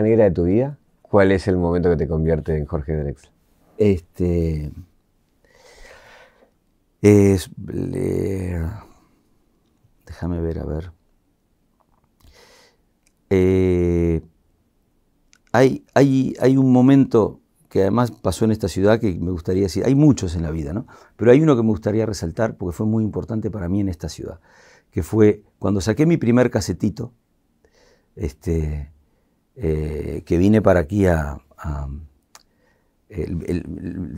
negra de tu vida? ¿Cuál es el momento que te convierte en Jorge Drexler? Este. Es, déjame ver, a ver. Eh, hay, hay, hay un momento que además pasó en esta ciudad que me gustaría decir, hay muchos en la vida, ¿no? Pero hay uno que me gustaría resaltar porque fue muy importante para mí en esta ciudad, que fue cuando saqué mi primer casetito, este, eh, que vine para aquí a...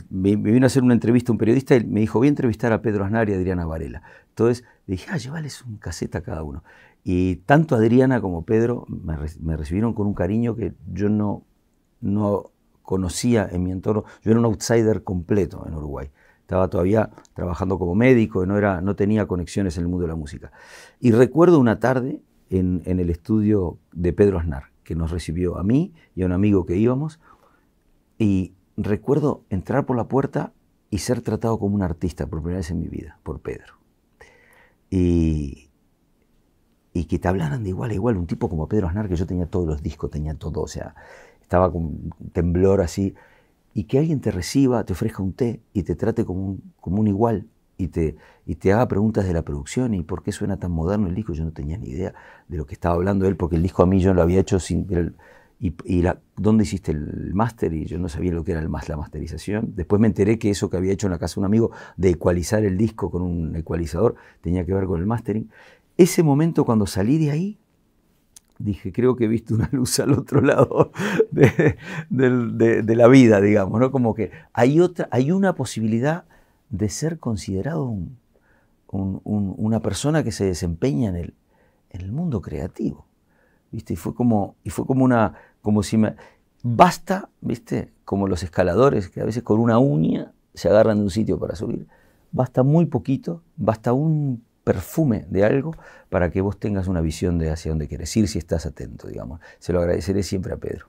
me, vino a hacer una entrevista un periodista y me dijo, voy a entrevistar a Pedro Aznar y a Adriana Varela. Entonces dije, ah, llévales un caseta a cada uno. Y tanto Adriana como Pedro me, recibieron con un cariño que yo no, no conocía en mi entorno. Yo era un outsider completo en Uruguay. Estaba todavía trabajando como médico no, era, no tenía conexiones en el mundo de la música. Y recuerdo una tarde en, en el estudio de Pedro Aznar, que nos recibió a mí y a un amigo que íbamos. Y recuerdo entrar por la puerta y ser tratado como un artista por primera vez en mi vida, por Pedro. Y, y que te hablaran de igual a igual, un tipo como Pedro Aznar, que yo tenía todos los discos, tenía todo, o sea, estaba con temblor así, y que alguien te reciba, te ofrezca un té y te trate como como un igual, y te, y te haga preguntas de la producción y por qué suena tan moderno el disco. Yo no tenía ni idea de lo que estaba hablando él, porque el disco a mí yo lo había hecho sin... y, dónde hiciste el máster y yo no sabía lo que era el la masterización. Después me enteré que eso que había hecho en la casa de un amigo de ecualizar el disco con un ecualizador tenía que ver con el mastering. Ese momento cuando salí de ahí dije, creo que he visto una luz al otro lado de, la vida, digamos, ¿no? Como que hay otra, hay una posibilidad de ser considerado una persona que se desempeña en el, mundo creativo. ¿Viste? Y fue como, y fue como una, como si me, basta, ¿viste? Como los escaladores que a veces con una uña se agarran de un sitio para subir. Basta muy poquito, basta un perfume de algo para que vos tengas una visión de hacia dónde querés ir si estás atento, digamos. Se lo agradeceré siempre a Pedro.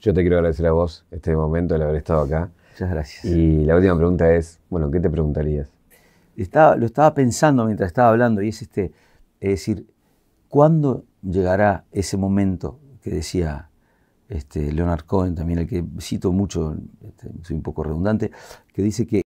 Yo te quiero agradecer a vos este momento, de haber estado acá. Muchas gracias. Y la última pregunta es, bueno, ¿qué te preguntarías? Estaba, lo estaba pensando mientras estaba hablando y es este, es decir, ¿cuándo llegará ese momento que decía este, Leonard Cohen, también el que cito mucho, este, soy un poco redundante, que dice que